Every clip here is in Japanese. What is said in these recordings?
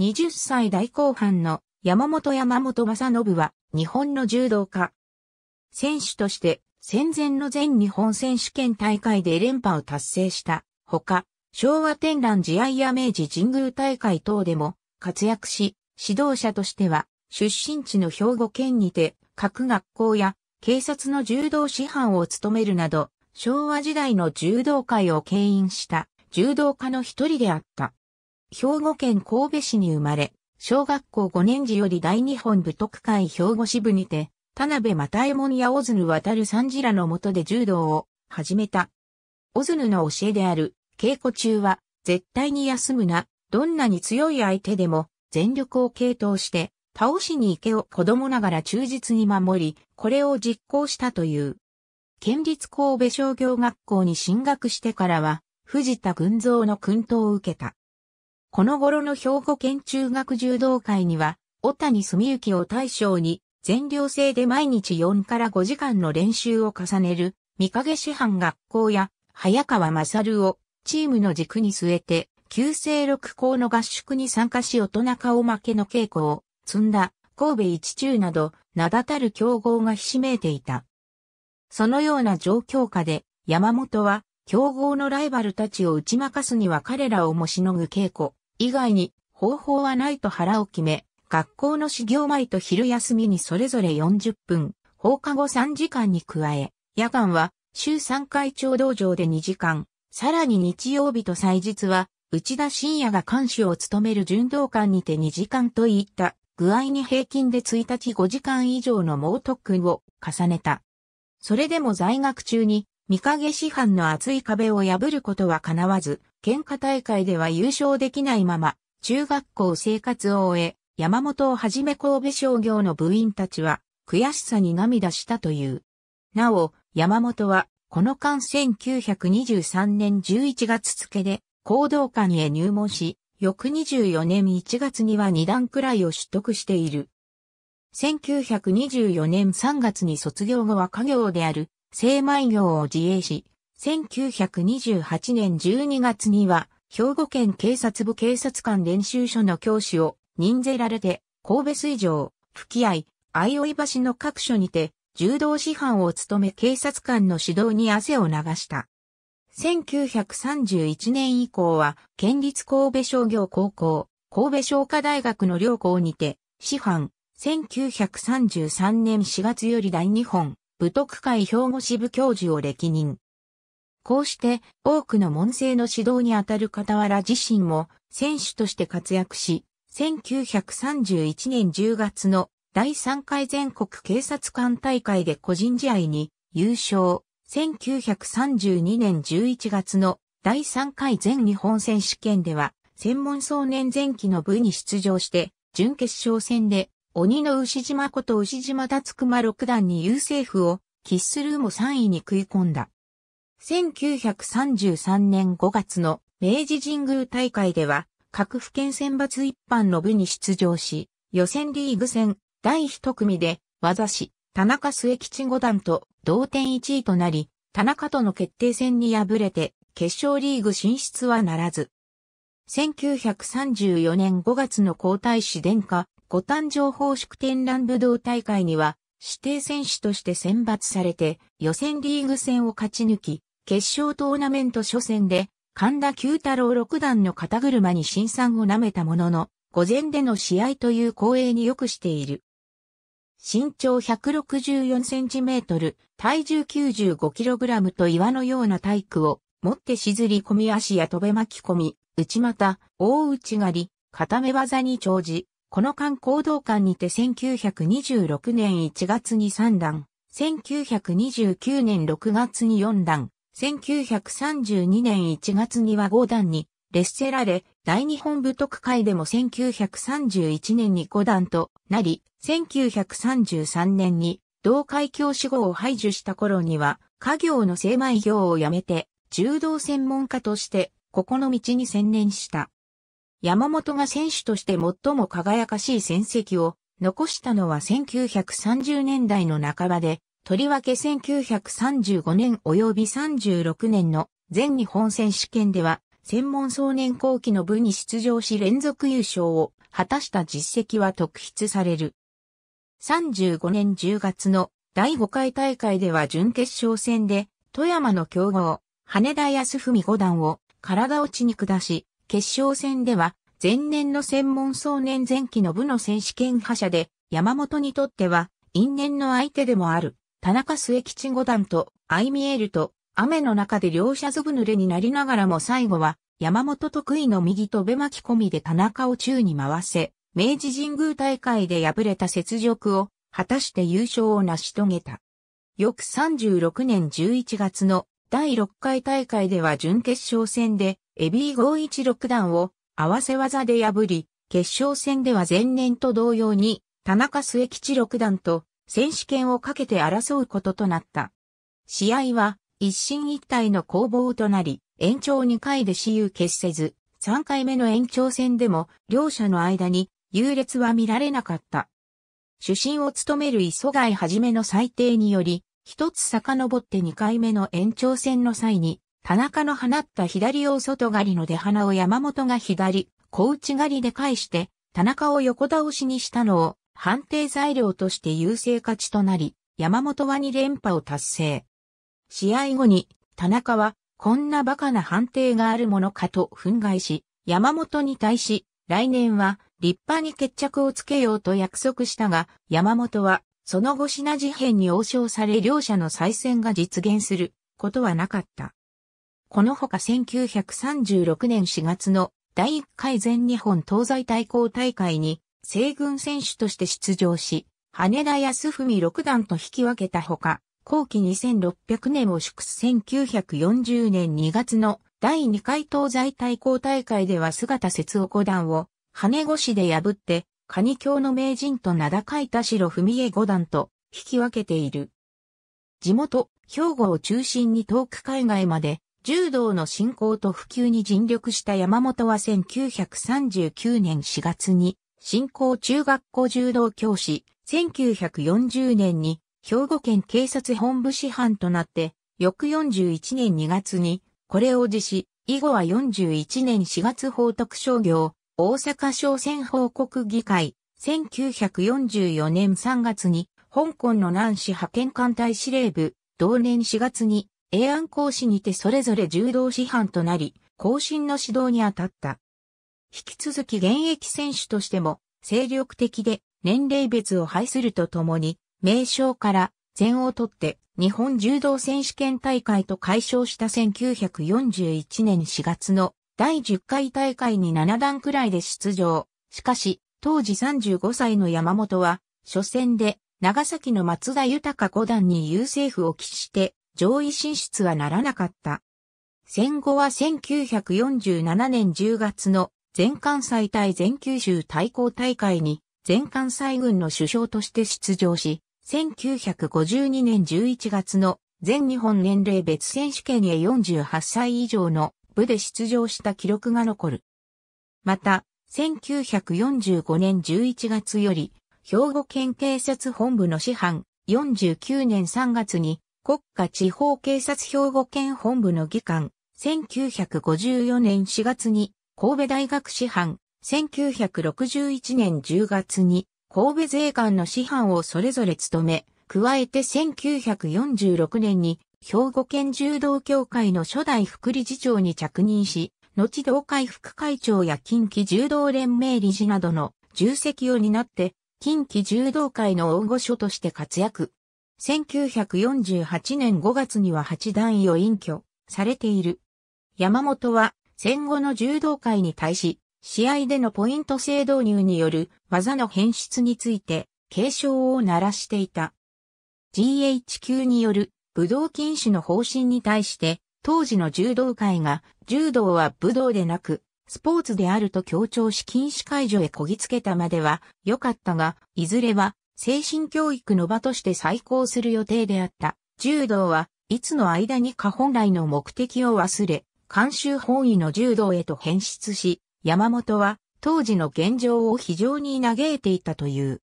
20歳代後半の山本山本正信は日本の柔道家。選手として戦前の全日本選手権大会で連覇を達成したほか、昭和天覧試合や明治神宮大会等でも活躍し、指導者としては出身地の兵庫県にて各学校や警察の柔道師範を務めるなど、昭和時代の柔道界を牽引した柔道家の一人であった。兵庫県神戸市に生まれ、小学校5年時より大日本部特会兵庫支部にて、田辺又右衛門や小津渡る三次らの下で柔道を始めた。小津の教えである、稽古中は絶対に休むな、どんなに強い相手でも全力を傾倒して、倒しに行けを子供ながら忠実に守り、これを実行したという。県立神戸商業学校に進学してからは、藤田群像の訓導を受けた。この頃の兵庫県中学柔道会には、小谷住幸を大将に、全寮制で毎日4から5時間の練習を重ねる、三影師範学校や、早川勝を、チームの軸に据えて、旧制六校の合宿に参加し大人顔負けの稽古を積んだ神戸一中など名だたる強豪がひしめいていた。そのような状況下で山本は強豪のライバルたちを打ち負かすには彼らをもしのぐ稽古以外に方法はないと腹を決め、学校の始業前と昼休みにそれぞれ40分、放課後3時間に加え、夜間は週3回長道場で2時間、さらに日曜日と祭日は、内田信也が監視を務める巡道館にて2時間といった具合に平均で1日5時間以上の猛特訓を重ねた。それでも在学中に三影師範の厚い壁を破ることは叶わず、喧嘩大会では優勝できないまま、中学校生活を終え、山本をはじめ神戸商業の部員たちは、悔しさに涙したという。なお、山本は、この間1923年11月付で、行動館へ入門し、翌24年1月には2段くらいを取得している。1924年3月に卒業後は家業である精米業を自営し、1928年12月には、兵庫県警察部警察官練習所の教師を任ぜられて、神戸水上、吹合、相生橋の各所にて、柔道師範を務め警察官の指導に汗を流した。1931年以降は、県立神戸商業高校、神戸商科大学の両校にて、師範、1933年4月より第2本、武徳会兵庫支部教授を歴任。こうして多くの門生の指導にあたる傍ら自身も選手として活躍し、1931年10月の第3回全国警察官大会で個人試合に優勝。1932年11月の第3回全日本選手権では専門少年前期の部に出場して準決勝戦で鬼の牛島こと牛島達熊六段に優政府を、キッスルーも3位に食い込んだ。1933年5月の明治神宮大会では、各府県選抜一般の部に出場し、予選リーグ戦第一組で、和田市、田中末吉五段と同点1位となり、田中との決定戦に敗れて、決勝リーグ進出はならず。1934年5月の皇太子殿下、五反生報祝展覧武道大会には、指定選手として選抜されて、予選リーグ戦を勝ち抜き、決勝トーナメント初戦で、神田九太郎六段の肩車に新参を舐めたものの、午前での試合という光栄に良くしている。身長164センチメートル、体重95キログラムと岩のような体育を、持ってしずり込み足や飛べ巻き込み、内股、大内刈り、固め技に長寿。この間行動館にて1926年1月に3段、1929年6月に4段、1932年1月には5段に列せられ、大日本武徳会でも1931年に5段となり、1933年に同会教師号を排除した頃には、家業の精米業を辞めて、柔道専門家として、ここの道に専念した。山本が選手として最も輝かしい戦績を残したのは1930年代の半ばで、とりわけ1935年及び36年の全日本選手権では、専門総年後期の部に出場し連続優勝を果たした実績は特筆される。35年10月の第5回大会では準決勝戦で、富山の強豪、羽田康文五段を体落ちに下し、決勝戦では、前年の専門総年前期の部の選手権覇者で、山本にとっては、因縁の相手でもある、田中末吉五段と、アイミエルと、雨の中で両者ずぶ濡れになりながらも最後は、山本得意の右とべ巻き込みで田中を宙に回せ、明治神宮大会で敗れた雪辱を、果たして優勝を成し遂げた。翌36年11月の第6回大会では準決勝戦でエビー516段を合わせ技で破り、決勝戦では前年と同様に、田中末吉六段と選手権をかけて争うこととなった。試合は一進一退の攻防となり、延長2回で私有決せず、3回目の延長戦でも両者の間に優劣は見られなかった。主審を務める磯貝はじめの裁定により、一つ遡って2回目の延長戦の際に、田中の放った左を外狩りの出花を山本が左、小内狩りで返して、田中を横倒しにしたのを判定材料として優勢勝ちとなり、山本は2連覇を達成。試合後に、田中は、こんな馬鹿な判定があるものかと憤慨し、山本に対し、来年は立派に決着をつけようと約束したが、山本は、その後品事変に応召され両者の再戦が実現することはなかった。このほか1936年4月の第1回全日本東西対抗大会に西軍選手として出場し、羽田康文六段と引き分けたほか、後期2600年を祝す1940年2月の第2回東西対抗大会では姿節夫五段を羽越しで破って、カニ教の名人と名高い田代文江五段と引き分けている。地元、兵庫を中心に遠く海外まで柔道の振興と普及に尽力した山本は1939年4月に、振興中学校柔道教師、1940年に、兵庫県警察本部師範となって、翌41年2月に、これを実施、以後は41年4月報徳商業、大阪商船報告議会、1944年3月に、香港の南市派遣艦隊司令部、同年4月に、永安講師にてそれぞれ柔道師範となり、後進の指導に当たった。引き続き現役選手としても、精力的で年齢別を排するとともに、名称から全を取って日本柔道選手権大会と解消した1941年4月の第10回大会に7段くらいで出場。しかし、当時35歳の山本は、初戦で長崎の松田豊五段に優勢府を喫して、上位進出はならなかった。戦後は1947年10月の全関西対全九州対抗大会に全関西軍の首相として出場し、1952年11月の全日本年齢別選手権へ48歳以上の部で出場した記録が残る。また、1945年11月より、兵庫県警察本部の師範、49年3月に国家地方警察兵庫県本部の議官、1954年4月に神戸大学師範、1961年10月に神戸税関の師範をそれぞれ務め、加えて1946年に兵庫県柔道協会の初代副理事長に着任し、後同会副会長や近畿柔道連盟理事などの重責を担って、近畿柔道会の大御所として活躍。1948年5月には八段位を隠居されている。山本は戦後の柔道界に対し、試合でのポイント制導入による技の変質について警鐘を鳴らしていた。GHQ による武道禁止の方針に対して当時の柔道界が柔道は武道でなくスポーツであると強調し禁止解除へこぎつけたまでは良かったが、いずれは精神教育の場として再興する予定であった柔道はいつの間にか本来の目的を忘れ、監修本位の柔道へと変質し、山本は当時の現状を非常に嘆いていたという。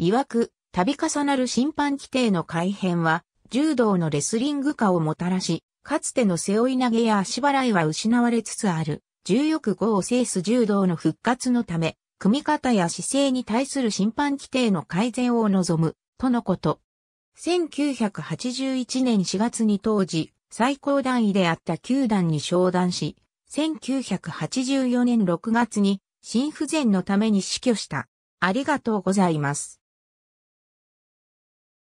曰く、度重なる審判規定の改変は、柔道のレスリング化をもたらし、かつての背負い投げや足払いは失われつつある、重欲語を制す柔道の復活のため、組み方や姿勢に対する審判規定の改善を望む、とのこと。1981年4月に当時、最高段位であった球団に昇段し、1984年6月に心不全のために死去した。ありがとうございます。